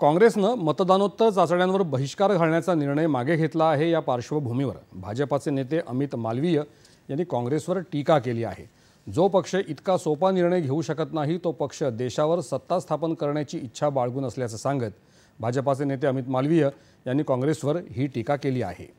काँग्रेसनं मतदानोत्तर चाचण्यांवर बहिष्कार घालण्याचा निर्णय मागे घेतला आहे या पार्श्वभूमीवर भाजपाचे नेते अमित मालवीय यांनी काँग्रेसवर टीका केली आहे जो पक्ष इतका सोपा निर्णय घेऊ शकत नाही तो पक्ष देशावर सत्ता स्थापन करण्याची इच्छा बाळगून असल्याचं सांगत भाजपाचे नेते अमित मालवीय यांनी काँग्रेसवर ही टीका केली आहे